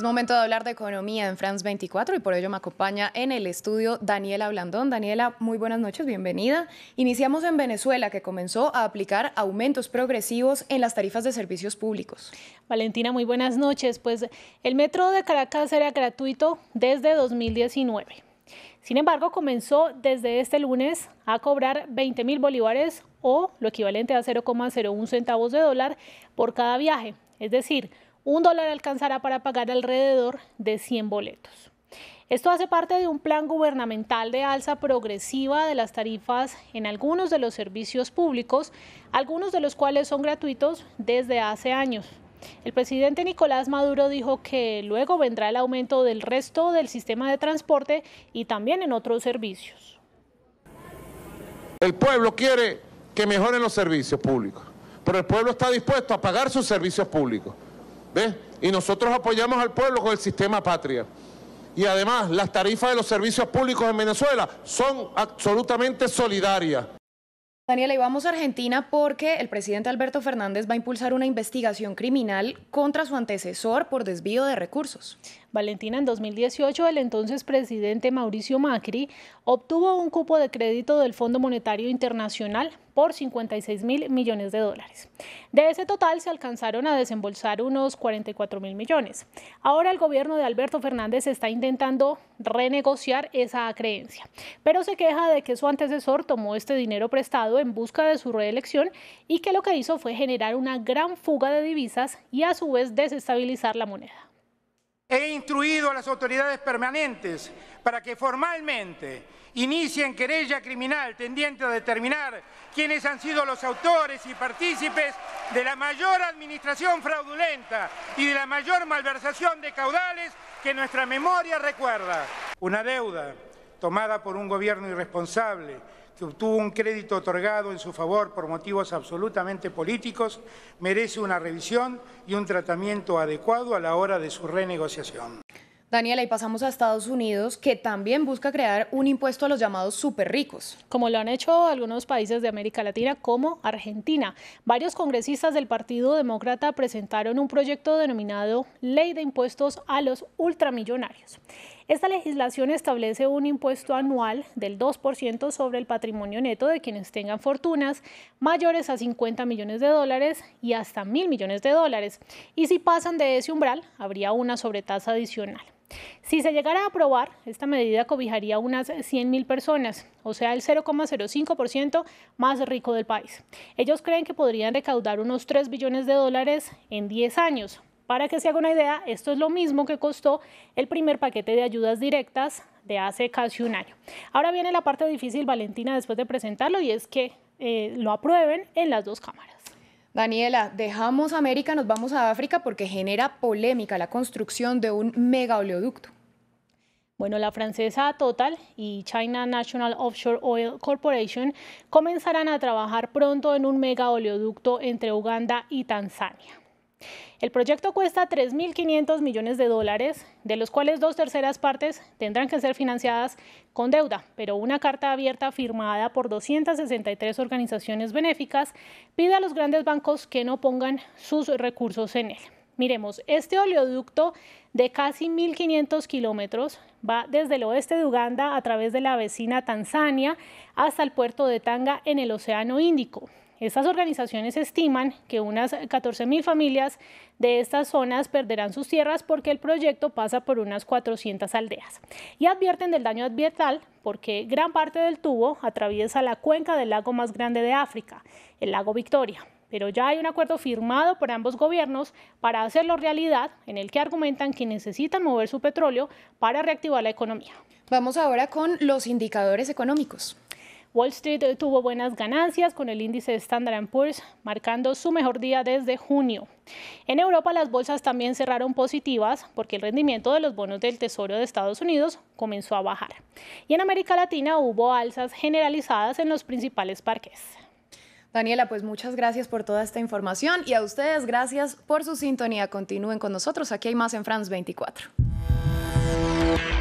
Es momento de hablar de economía en France 24 y por ello me acompaña en el estudio Daniela Blandón. Daniela, muy buenas noches, bienvenida. Iniciamos en Venezuela, que comenzó a aplicar aumentos progresivos en las tarifas de servicios públicos. Valentina, muy buenas noches. Pues el metro de Caracas era gratuito desde 2019. Sin embargo, comenzó desde este lunes a cobrar 20 mil bolívares o lo equivalente a 0,01 centavos de dólar por cada viaje. Es decir, un dólar alcanzará para pagar alrededor de 100 boletos. Esto hace parte de un plan gubernamental de alza progresiva de las tarifas en algunos de los servicios públicos, algunos de los cuales son gratuitos desde hace años. El presidente Nicolás Maduro dijo que luego vendrá el aumento del resto del sistema de transporte y también en otros servicios. El pueblo quiere que mejoren los servicios públicos, pero el pueblo está dispuesto a pagar sus servicios públicos. Y nosotros apoyamos al pueblo con el sistema patria. Y además, las tarifas de los servicios públicos en Venezuela son absolutamente solidarias. Daniela, y vamos a Argentina porque el presidente Alberto Fernández va a impulsar una investigación criminal contra su antecesor por desvío de recursos. Valentina, en 2018 el entonces presidente Mauricio Macri obtuvo un cupo de crédito del Fondo Monetario Internacional por 56 mil millones de dólares. De ese total se alcanzaron a desembolsar unos 44 mil millones. Ahora el gobierno de Alberto Fernández está intentando renegociar esa creencia, pero se queja de que su antecesor tomó este dinero prestado en busca de su reelección y que lo que hizo fue generar una gran fuga de divisas y a su vez desestabilizar la moneda. He instruido a las autoridades permanentes para que formalmente inicien querella criminal tendiente a determinar quiénes han sido los autores y partícipes de la mayor administración fraudulenta y de la mayor malversación de caudales que nuestra memoria recuerda. Una deuda tomada por un gobierno irresponsable que obtuvo un crédito otorgado en su favor por motivos absolutamente políticos, merece una revisión y un tratamiento adecuado a la hora de su renegociación. Daniela, y pasamos a Estados Unidos, que también busca crear un impuesto a los llamados super ricos. Como lo han hecho algunos países de América Latina, como Argentina. Varios congresistas del Partido Demócrata presentaron un proyecto denominado Ley de Impuestos a los Ultramillonarios. Esta legislación establece un impuesto anual del 2% sobre el patrimonio neto de quienes tengan fortunas mayores a 50 millones de dólares y hasta mil millones de dólares. Y si pasan de ese umbral, habría una sobretasa adicional. Si se llegara a aprobar, esta medida cobijaría a unas 100.000 personas, o sea, el 0,05% más rico del país. Ellos creen que podrían recaudar unos 3 billones de dólares en 10 años, para que se haga una idea, esto es lo mismo que costó el primer paquete de ayudas directas de hace casi un año. Ahora viene la parte difícil, Valentina, después de presentarlo, y es que eh, lo aprueben en las dos cámaras. Daniela, dejamos América, nos vamos a África porque genera polémica la construcción de un mega oleoducto. Bueno, la francesa Total y China National Offshore Oil Corporation comenzarán a trabajar pronto en un mega oleoducto entre Uganda y Tanzania. El proyecto cuesta 3.500 millones de dólares, de los cuales dos terceras partes tendrán que ser financiadas con deuda, pero una carta abierta firmada por 263 organizaciones benéficas pide a los grandes bancos que no pongan sus recursos en él. Miremos, este oleoducto de casi 1.500 kilómetros va desde el oeste de Uganda a través de la vecina Tanzania hasta el puerto de Tanga en el Océano Índico. Estas organizaciones estiman que unas 14.000 familias de estas zonas perderán sus tierras porque el proyecto pasa por unas 400 aldeas y advierten del daño ambiental porque gran parte del tubo atraviesa la cuenca del lago más grande de África, el lago Victoria pero ya hay un acuerdo firmado por ambos gobiernos para hacerlo realidad, en el que argumentan que necesitan mover su petróleo para reactivar la economía. Vamos ahora con los indicadores económicos. Wall Street tuvo buenas ganancias con el índice Standard Poor's marcando su mejor día desde junio. En Europa las bolsas también cerraron positivas porque el rendimiento de los bonos del Tesoro de Estados Unidos comenzó a bajar. Y en América Latina hubo alzas generalizadas en los principales parques. Daniela, pues muchas gracias por toda esta información y a ustedes gracias por su sintonía. Continúen con nosotros, aquí hay más en France 24.